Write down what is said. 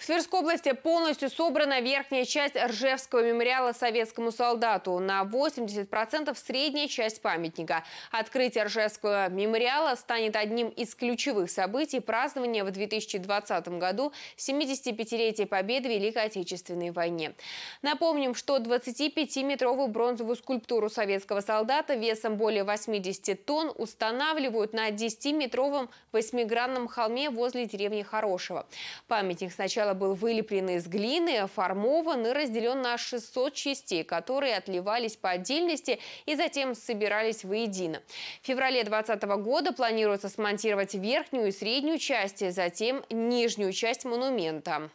В Тверской области полностью собрана верхняя часть Ржевского мемориала советскому солдату. На 80% средняя часть памятника. Открытие Ржевского мемориала станет одним из ключевых событий празднования в 2020 году 75-летия победы в Великой Отечественной войне. Напомним, что 25-метровую бронзовую скульптуру советского солдата весом более 80 тонн устанавливают на 10-метровом восьмигранном холме возле деревни Хорошего. Памятник сначала Сначала был вылеплен из глины, формован и разделен на 600 частей, которые отливались по отдельности и затем собирались воедино. В феврале 2020 года планируется смонтировать верхнюю и среднюю части, затем нижнюю часть монумента.